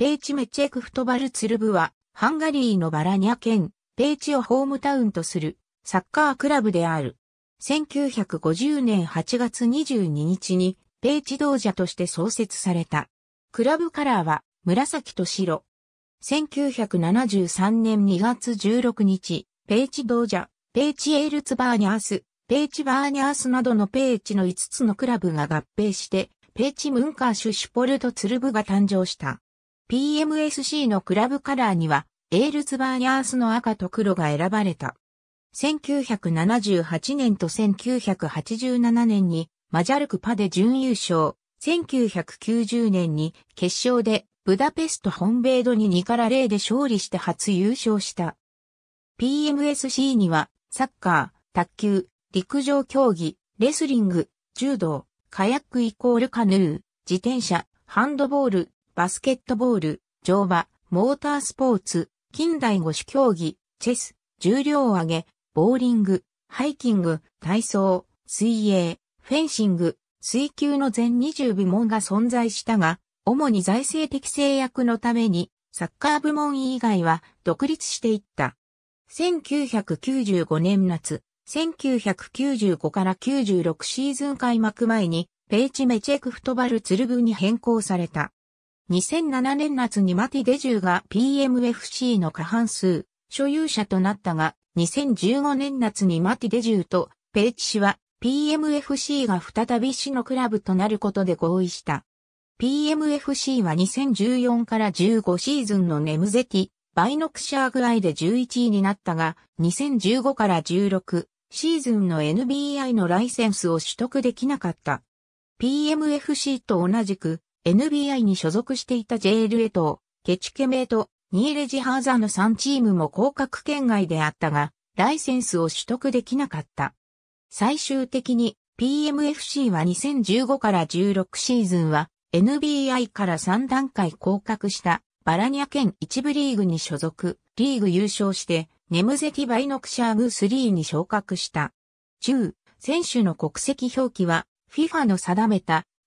ペーチメチェクフトバルツルブは、ハンガリーのバラニャ県、ペーチをホームタウンとする、サッカークラブである。1950年8月22日に、ペーチ同社として創設された。クラブカラーは、紫と白。1973年2月16日、ペーチ同社、ペーチエールツバーニャース、ペーチバーニャースなどのペーチの5つのクラブが合併して、ペーチムンカーシュシュポルトツルブが誕生した。PMSC のクラブカラーには、エールズバーニャースの赤と黒が選ばれた。1978年と1987年に、マジャルクパで準優勝。1990年に決勝でブダペスト本米度に2から0で勝利して初優勝した。PMSC にはサッカー、卓球、陸上競技、レスリング、柔道、カヤックイコールカヌー、自転車、ハンドボール、バスケットボール、乗馬、モータースポーツ、近代五種競技、チェス、重量上げ、ボーリング、ハイキング、体操、水泳、フェンシング、水球の全20部門が存在したが、主に財政的制約のために、サッカー部門以外は独立していった。1995年夏、1995から96シーズン開幕前に、ペイチメチェクフトバルツルブに変更された。2007年夏にマティデジューが PMFC の過半数、所有者となったが、2015年夏にマティデジューとペイチ氏は PMFC が再び市のクラブとなることで合意した。PMFC は2014から15シーズンのネムゼティ、バイノクシャー具合で11位になったが、2015から16シーズンの NBI のライセンスを取得できなかった。PMFC と同じく NBI に所属していた JL エトー、ケチケメイとニーレジハーザの3チームも降格圏外であったが、ライセンスを取得できなかった。最終的に PMFC は2015から16シーズンは NBI から3段階降格したバラニア県一部リーグに所属、リーグ優勝してネムゼティバイノクシャーグ3に昇格した。中、選手の国籍表記は FIFA の定めた